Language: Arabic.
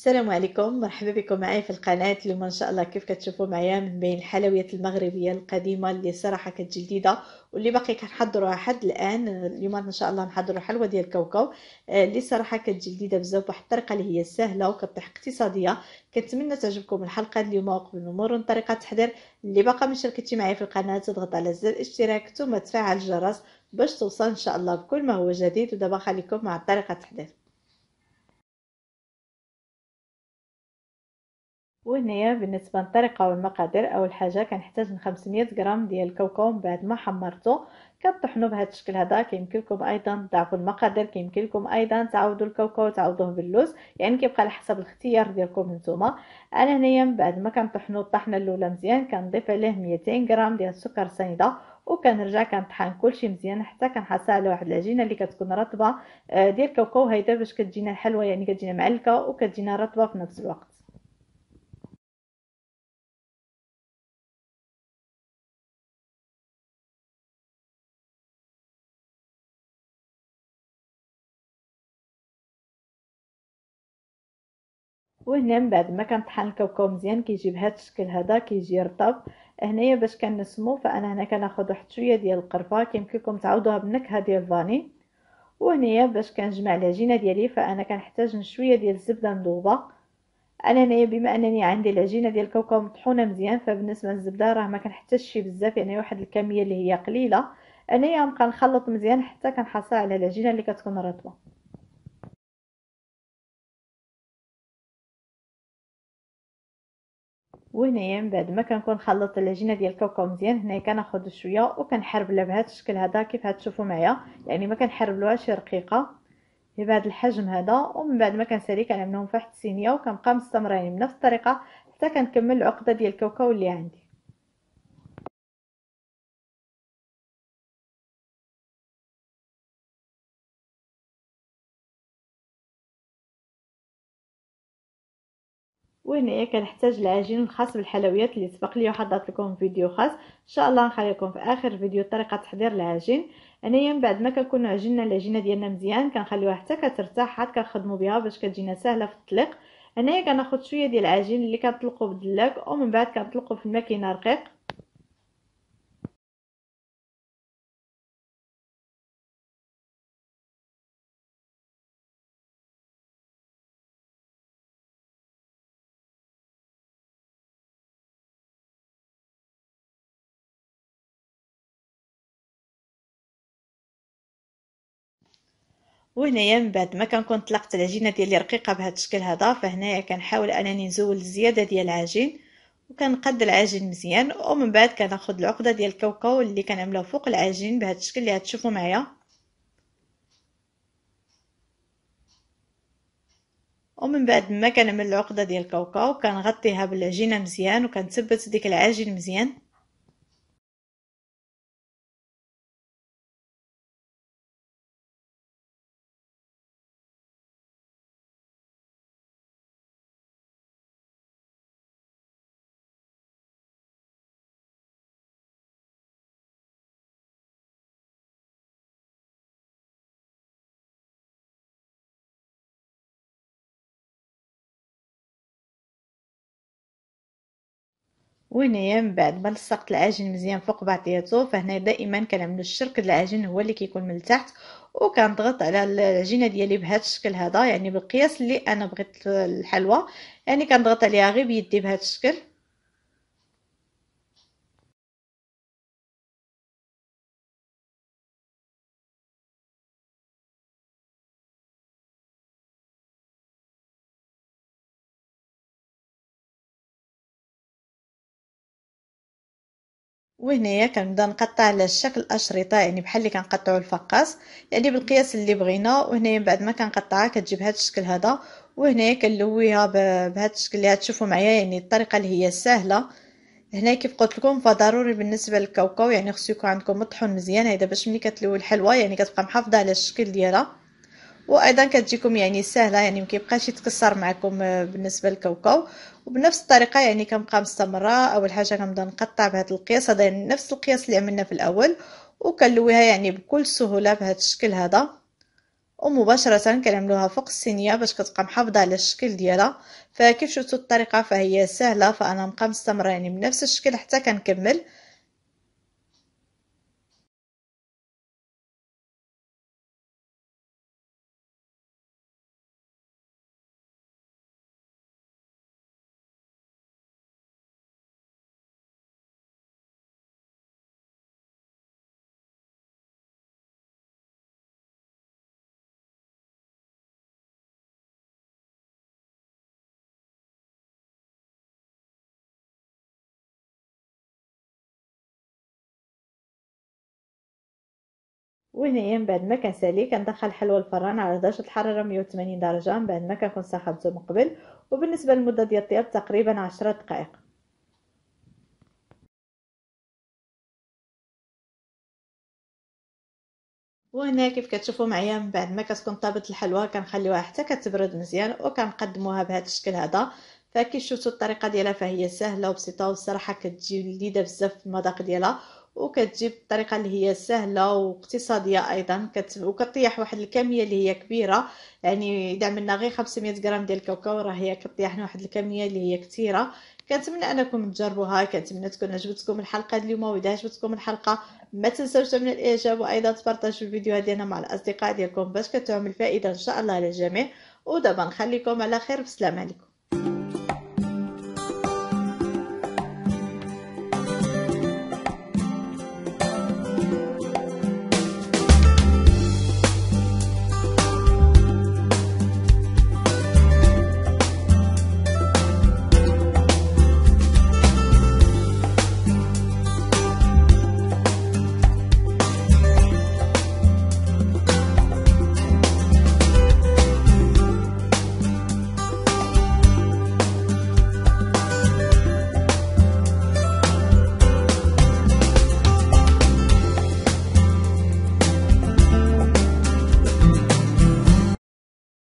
السلام عليكم مرحبا بكم معايا في القناة اليوم إن شاء الله كيف كتشوفوا معايا من بين الحلويات المغربية القديمة اللي صراحة كانت جديدة واللي باقي كنحضروها حد الآن اليوم إن شاء الله نحضروا حلوة ديال الكاوكاو آه، اللي صراحة كانت جديدة بزاف بواحد الطريقة اللي هي سهلة وكطيح اقتصادية كنتمنى تعجبكم الحلقة اليوم وقبل ما نمر لطريقة التحضير اللي باقا ما شاركتي معايا في القناة تضغط على زر الاشتراك ثم تفعل الجرس باش توصل إن شاء الله بكل ما هو جديد ودابا خليكم مع طريقة التحضير وهنايا بالنسبة للطريقة والمقادير أول حاجة كنحتاج 500 غرام ديال الكوكو من بعد ما حمرته كطحنوا بهذا الشكل هذا كيمكن لكم ايضا تضاعفوا المقادير كيمكن لكم ايضا تعوضوا الكاوكاو تعوضوه باللوز يعني كيبقى على حسب الاختيار ديالكم نتوما انا هنايا من بعد ما كنطحنوا الطحنه الاولى مزيان كنضيف عليه 200 غرام ديال السكر سنيده وكنرجع كنطحن كلشي مزيان حتى كنحصل على واحد العجينه اللي كتكون رطبه آه، ديال الكاوكاو هيدا باش كتجينا الحلوه يعني كتجينا معلكه وكتجينا رطبه في نفس الوقت وهنا من بعد ما كنطحن الكاوكاو مزيان كيجي بهذا الشكل هذا كيجي رطب هنايا باش كنسمو فانا هنا كناخذ واحد شويه ديال القرفه كيمكنكم تعوضوها بالنكهه ديال الفاني وهنايا باش كنجمع العجينه ديالي فانا كنحتاج شويه ديال الزبده مذوبه انا هنايا بما انني عندي العجينه ديال الكاوكاو مطحونه مزيان فبالنسبه للزبده راه ما كنحتاجش شي بزاف يعني واحد الكميه اللي هي قليله انايا كنخلط مزيان حتى كنحصل على العجينه اللي كتكون رطبه وهنايا من بعد ما كنكون خلطت العجينه ديال الكاوكاو مزيان هنايا كناخذ شويه وكنحربلها بهذا الشكل هذا كيف هتشوفوا معايا يعني ما كنحربلوهاش رقيقه هي بهذا الحجم هذا ومن بعد ما كنسالي كنعملهم فواحد السينيه الصينيه وكنبقى مستمرين بنفس الطريقه حتى كنكمل العقده ديال الكاوكاو اللي عندي وهنايا كنحتاج العجين الخاص بالحلويات اللي سبق لي وحضرت لكم فيديو خاص ان شاء الله لكم في اخر فيديو طريقه تحضير العجين انايا من بعد ما كنكون عجننا العجينه ديالنا مزيان كنخليوها حتى كترتاح حتى كنخدموا بها باش كتجينا سهله في التطليق انايا كناخذ شويه ديال العجين اللي كنطلقو بالدلاك ومن بعد كنطلقو في الماكينه رقيق وهنايا من بعد ما كنكون طلقت العجينه ديالي رقيقه بهذا الشكل هذا فهنايا كنحاول انني نزول الزياده ديال العجين وكنقد العجين مزيان ومن بعد كناخذ العقده ديال الكاوكاو اللي كنعملها فوق العجين بهذا الشكل اللي هتشوفوا معايا ومن بعد ما كنعمل العقده ديال الكاوكاو كنغطيها بالعجينه مزيان وكنثبت ديك العجين مزيان وهنايا من بعد ما لصقت العجين مزيان فوق بعضياتو فهنا دائما كنعملو الشرك ديال العجين هو اللي كيكون من التحت وكنضغط على العجينه ديالي بهذا الشكل هذا يعني بالقياس اللي انا بغيت الحلوى يعني كنضغط عليها غير بيدي بهذا الشكل وهنايا كنبدا نقطع على شكل اشرطه يعني بحال اللي كنقطعو الفقاس يعني بالقياس اللي بغينا وهنايا من بعد ما كنقطعها كتجي بهذا الشكل هذا وهنايا كنلويها بهذا الشكل اللي هتشوفوا معايا يعني الطريقه اللي هي سهله هنا كيف قلت لكم فضروري بالنسبه للكاوكاو يعني خصو يكون عندكم مطحون مزيان هذا باش ملي كتلوي الحلوى يعني كتبقى محافظه على الشكل ديالها وايضا كتجيكم يعني سهله يعني ما كيبقاش يتكسر معكم آه، بالنسبه للكاوكاو وبنفس الطريقه يعني كنبقى مستمره اول حاجه كنبدا نقطع بهذا القياس هذا يعني نفس القياس اللي عملنا في الاول وكنلويها يعني بكل سهوله بهذا الشكل هذا ومباشره كنعملوها فوق الصينيه باش كتبقى محافظه على الشكل ديالها فكيف شفتوا الطريقه فهي سهله فانا مقام مستمره يعني بنفس الشكل حتى كنكمل وهنايا من بعد ما كنسالي كندخل حلوى الفران على درجه الحراره 180 درجه من بعد ما كنكون سخنته من قبل وبالنسبه للمده ديال الطياب تقريبا 10 دقائق وهنا كيف كتشوفوا معايا من بعد ما كتكون طابت الحلوى كنخليوها حتى كتبرد مزيان وكنقدموها بهذا الشكل هذا فكي شفتوا الطريقه ديالها فهي سهله وبسيطه والصراحه كتجي لذيذه بزاف في المذاق ديالها وكتجيب بطريقه اللي هي سهله واقتصاديه ايضا كت... وكطيح واحد الكميه اللي هي كبيره يعني اذا عملنا غير 500 غرام ديال الكاوكاو راه هي كطيحنا واحد الكميه اللي هي كثيره كنتمنى انكم تجربوها كنتمنى تكون عجبتكم الحلقه اليوم واذا عجبتكم الحلقه ما تنساوش تعملوا الاعجاب وايضا تبارطاجوا الفيديو ديالنا مع الاصدقاء ديالكم باش كتعمل فائده ان شاء الله للجميع ودابا نخليكم على خير والسلام عليكم